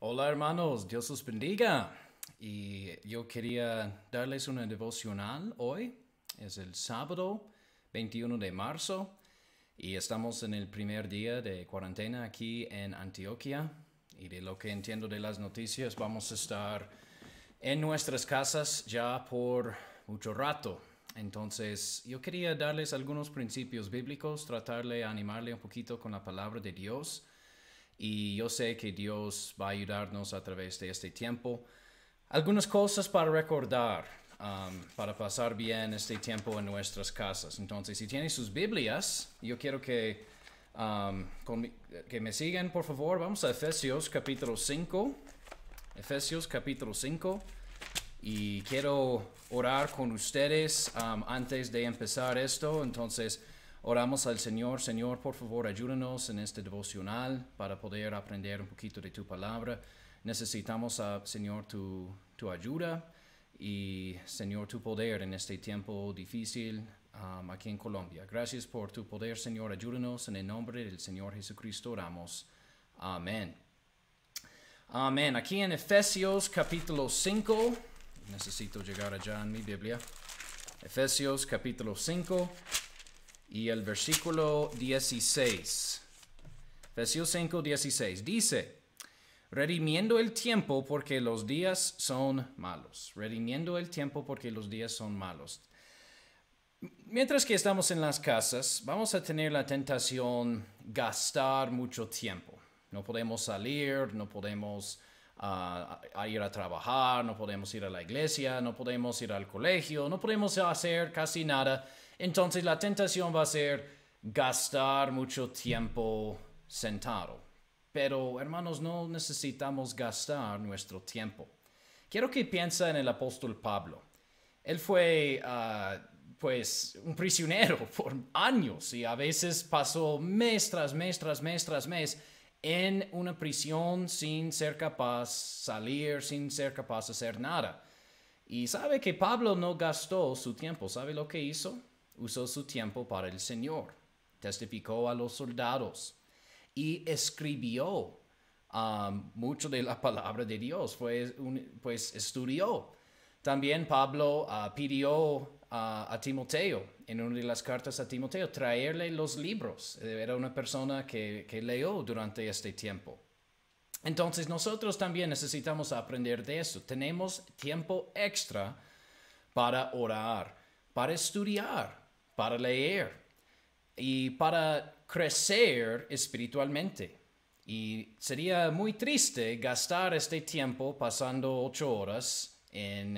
Hola hermanos, Dios os bendiga. Y yo quería darles una devocional hoy. Es el sábado 21 de marzo y estamos en el primer día de cuarentena aquí en Antioquia. Y de lo que entiendo de las noticias, vamos a estar en nuestras casas ya por mucho rato. Entonces, yo quería darles algunos principios bíblicos, tratarle, animarle un poquito con la palabra de Dios y yo sé que Dios va a ayudarnos a través de este tiempo. Algunas cosas para recordar, um, para pasar bien este tiempo en nuestras casas. Entonces, si tienen sus Biblias, yo quiero que, um, que me sigan, por favor. Vamos a Efesios capítulo 5. Efesios capítulo 5. Y quiero orar con ustedes um, antes de empezar esto. Entonces, Oramos al Señor, Señor, por favor, ayúdanos en este devocional para poder aprender un poquito de tu palabra. Necesitamos, a, Señor, tu, ayuda y, Señor, tu poder en este tiempo difícil um, aquí en Colombia. Gracias por tu poder, Señor. Ayúdanos en el nombre del Señor Jesucristo. Oramos. Amén. Amén. Aquí en Efesios capítulo 5, necesito llegar allá en mi Biblia. Efesios capítulo 5 y el versículo 16. Versículo 5, 16. Dice, redimiendo el tiempo porque los días son malos. Redimiendo el tiempo porque los días son malos. Mientras que estamos en las casas, vamos a tener la tentación gastar mucho tiempo. No podemos salir, no podemos ah, ir a trabajar, no podemos ir a la iglesia, no podemos ir al colegio, no podemos hacer casi nada entonces la tentación va a ser gastar mucho tiempo sentado. Pero hermanos, no necesitamos gastar nuestro tiempo. Quiero que piensen en el apóstol Pablo. Él fue ah, pues un prisionero por años y a veces pasó mes tras mes tras mes tras mes en una prisión sin ser capaz salir, sin ser capaz de hacer nada. Y sabe que Pablo no gastó su tiempo. ¿Sabe lo que hizo? usó su tiempo para el Señor, testificó a los soldados y escribió um, mucho de la palabra de Dios, pues, estudió. También Pablo uh, pidió uh, a, Timoteo, en una de las cartas a Timoteo, traerle los libros. Era una persona que, que leyó durante este tiempo. Entonces nosotros también necesitamos aprender de eso. Tenemos tiempo extra para orar, para estudiar, para leer y para crecer espiritualmente. Y sería muy triste gastar este tiempo pasando ocho horas en,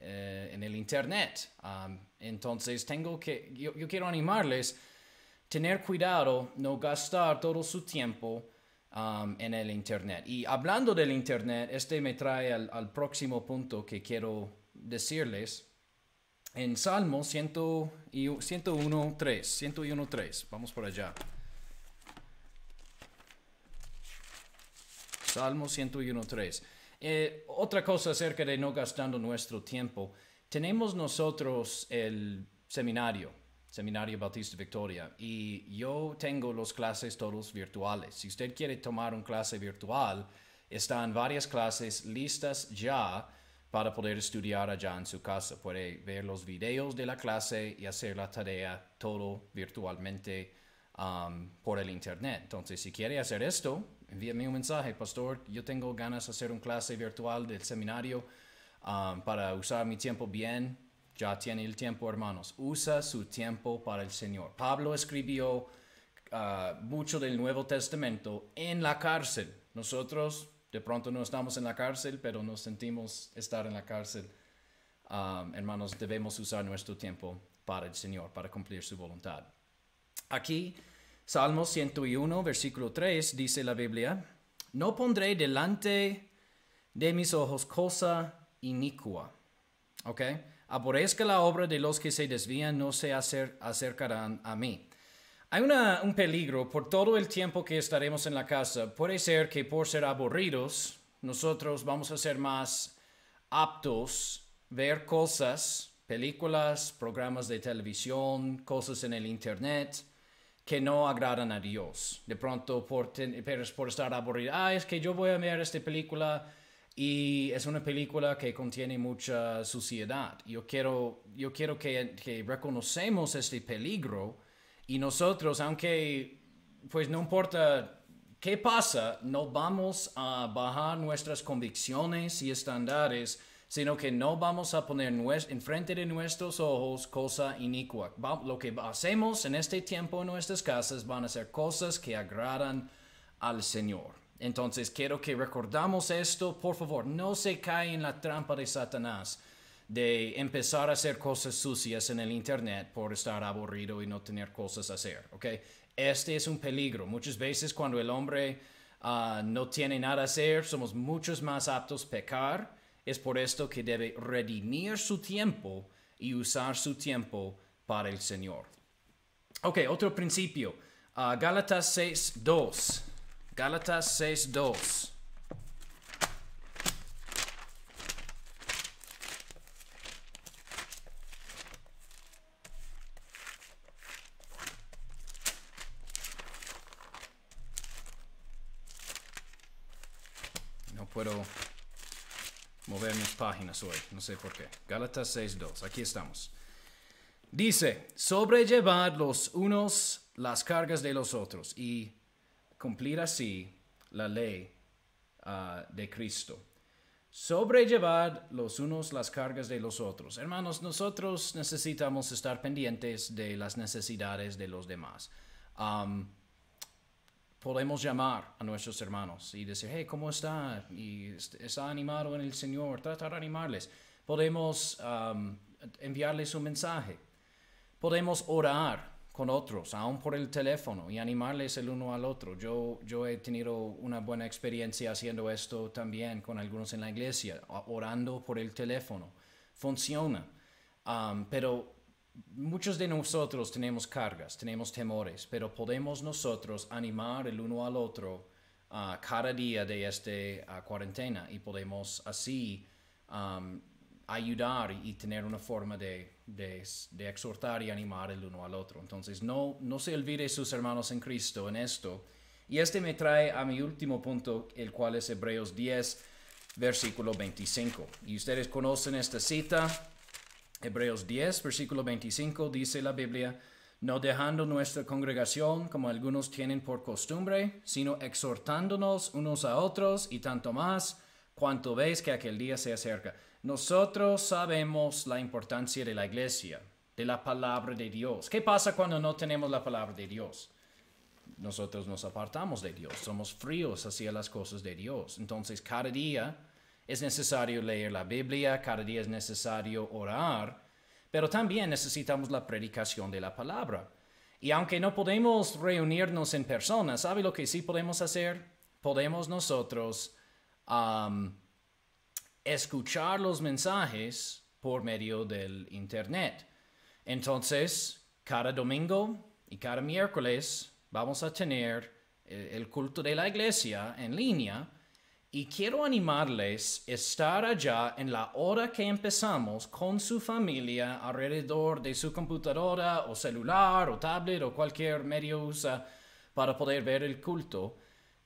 eh, el Internet. Um, entonces, tengo que, yo, quiero animarles tener cuidado, no gastar todo su tiempo um, en el Internet. Y hablando del Internet, este me trae al próximo punto que quiero decirles en Salmo 101.3, 101.3, vamos por allá. Salmo 101.3. Eh, otra cosa acerca de no gastando nuestro tiempo. Tenemos nosotros el seminario, Seminario Bautista Victoria, y yo tengo las clases todos virtuales. Si usted quiere tomar una clase virtual, están varias clases listas ya para poder estudiar allá en su casa. Puede ver los videos de la clase y hacer la tarea todo virtualmente um, por el Internet. Entonces, si quiere hacer esto, envíame un mensaje, pastor, yo tengo ganas de hacer un clase virtual del seminario um, para usar mi tiempo bien. Ya tiene el tiempo, hermanos. Usa su tiempo para el Señor. Pablo escribió uh, mucho del Nuevo Testamento en la cárcel. Nosotros de pronto no estamos en la cárcel, pero nos sentimos estar en la cárcel. Um, hermanos, debemos usar nuestro tiempo para el Señor, para cumplir su voluntad. Aquí, Salmo 101, versículo 3, dice la Biblia, no pondré delante de mis ojos cosa inicua. ¿Ok? Aborrezca la obra de los que se desvían, no se acercarán a mí. Hay un peligro por todo el tiempo que estaremos en la casa. Puede ser que por ser aburridos, nosotros vamos a ser más aptos ver cosas, películas, programas de televisión, cosas en el Internet que no agradan a Dios. De pronto, por, por estar aburrido, ah, es que yo voy a ver esta película y es una película que contiene mucha suciedad. Yo quiero, yo quiero que reconocemos este peligro y nosotros, aunque pues no importa qué pasa, no vamos a bajar nuestras convicciones y estándares, sino que no vamos a poner enfrente de nuestros ojos cosa inicua. lo que hacemos en este tiempo en nuestras casas van a ser cosas que agradan al Señor. Entonces quiero que recordamos esto, por favor, no se cae en la trampa de Satanás de empezar a hacer cosas sucias en el Internet por estar aburrido y no tener cosas a hacer, okay Este es un peligro. Muchas veces cuando el hombre ah, no tiene nada a hacer, somos muchos más aptos a pecar. Es por esto que debe redimir su tiempo y usar su tiempo para el Señor. Ok, otro principio. Ah, Gálatas 6.2. Gálatas 6.2. mover mis páginas hoy, no sé por qué. Gálatas 6.2, aquí estamos. Dice, sobrellevad los unos las cargas de los otros y cumplir así la ley ah, de Cristo. Sobrellevad los unos las cargas de los otros. Hermanos, nosotros necesitamos estar pendientes de las necesidades de los demás podemos llamar a nuestros hermanos y decir, hey, ¿cómo está? Y está animado en el Señor, tratar de animarles. Podemos enviarles un mensaje. Podemos orar con otros, aún por el teléfono, y animarles el uno al otro. Yo, yo he tenido una buena experiencia haciendo esto también con algunos en la iglesia, orando por el teléfono. Funciona. pero muchos de nosotros tenemos cargas, tenemos temores, pero podemos nosotros animar el uno al otro ah, cada día de esta ah, cuarentena y podemos así ayudar y tener una forma de, exhortar y animar el uno al otro. Entonces, no, no se olvide sus hermanos en Cristo en esto. Y este me trae a mi último punto, el cual es Hebreos 10, versículo 25. Y ustedes conocen esta cita. Hebreos 10, versículo 25 dice la Biblia, no dejando nuestra congregación como algunos tienen por costumbre, sino exhortándonos unos a otros y tanto más cuanto veis que aquel día se acerca. Nosotros sabemos la importancia de la iglesia, de la palabra de Dios. ¿Qué pasa cuando no tenemos la palabra de Dios? Nosotros nos apartamos de Dios, somos fríos hacia las cosas de Dios. Entonces cada día es necesario leer la Biblia, cada día es necesario orar, pero también necesitamos la predicación de la palabra. Y aunque no podemos reunirnos en persona, ¿sabe lo que sí podemos hacer? Podemos nosotros escuchar los mensajes por medio del Internet. Entonces, cada domingo y cada miércoles vamos a tener eh, el culto de la iglesia en línea y quiero animarles a estar allá en la hora que empezamos con su familia alrededor de su computadora o celular o tablet o cualquier medio usa para poder ver el culto.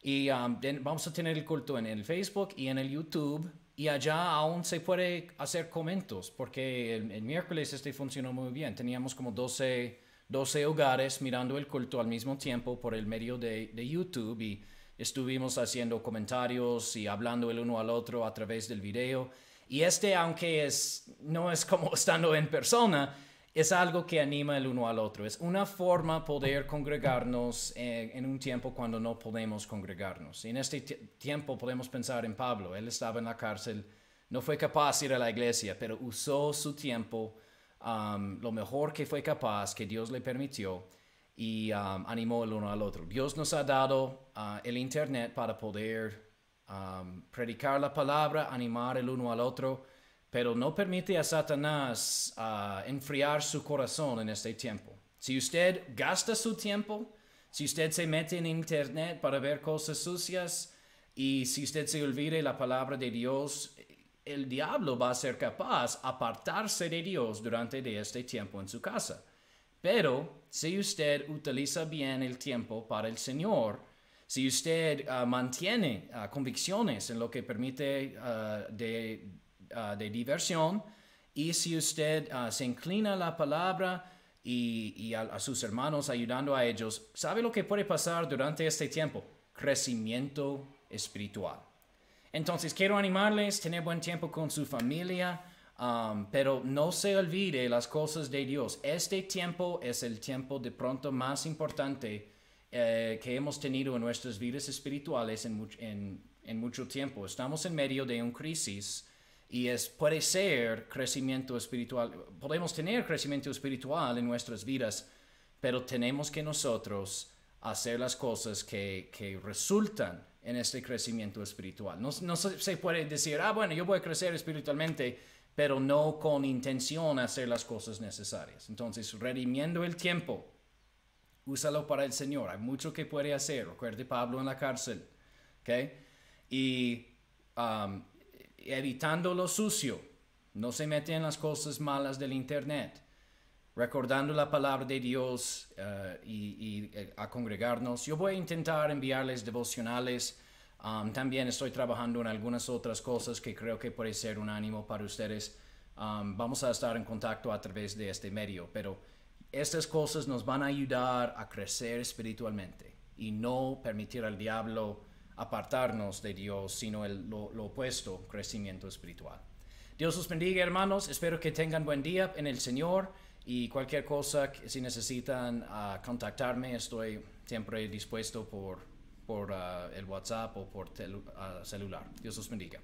Y um, vamos a tener el culto en el Facebook y en el YouTube. Y allá aún se puede hacer comentarios porque el, miércoles este funcionó muy bien. Teníamos como 12, 12, hogares mirando el culto al mismo tiempo por el medio de, de YouTube y Estuvimos haciendo comentarios y hablando el uno al otro a través del video. Y este, aunque es, no es como estando en persona, es algo que anima el uno al otro. Es una forma poder congregarnos eh, en, un tiempo cuando no podemos congregarnos. en este tiempo podemos pensar en Pablo. Él estaba en la cárcel, no fue capaz de ir a la iglesia, pero usó su tiempo lo mejor que fue capaz, que Dios le permitió y animó um, el uno al otro. Dios nos ha dado uh, el Internet para poder um, predicar la palabra, animar el uno al otro, pero no permite a Satanás uh, enfriar su corazón en este tiempo. Si usted gasta su tiempo, si usted se mete en Internet para ver cosas sucias y si usted se olvide la palabra de Dios, el diablo va a ser capaz de apartarse de Dios durante este tiempo en su casa. Pero si usted utiliza bien el tiempo para el Señor, si usted ah, mantiene ah, convicciones en lo que permite ah, de, diversión, y si usted se inclina a la palabra y, a, a, sus hermanos ayudando a ellos, ¿sabe lo que puede pasar durante este tiempo? Crecimiento espiritual. Entonces, quiero animarles, tener buen tiempo con su familia, Um, pero no se olvide las cosas de Dios. Este tiempo es el tiempo de pronto más importante eh, que hemos tenido en nuestras vidas espirituales en, mucho tiempo. Estamos en medio de una crisis y es, puede ser crecimiento espiritual. Podemos tener crecimiento espiritual en nuestras vidas, pero tenemos que nosotros hacer las cosas que, que resultan en este crecimiento espiritual. no se puede decir, ah, bueno, yo voy a crecer espiritualmente pero no con intención hacer las cosas necesarias. Entonces, redimiendo el tiempo, úsalo para el Señor. Hay mucho que puede hacer. Recuerde Pablo en la cárcel. Y um, evitando lo sucio, no se mete en las cosas malas del Internet. Recordando la palabra de Dios eh, y, y eh, a congregarnos. Yo voy a intentar enviarles devocionales también estoy trabajando en algunas otras cosas que creo que puede ser un ánimo para ustedes. vamos a estar en contacto a través de este medio, pero estas cosas nos van a ayudar a crecer espiritualmente y no permitir al diablo apartarnos de Dios, sino el, lo, opuesto, crecimiento espiritual. Dios los bendiga, hermanos. Espero que tengan buen día en el Señor y cualquier cosa, si necesitan ah, contactarme, estoy siempre dispuesto por por ah, el WhatsApp o por uh, celular. Dios los bendiga.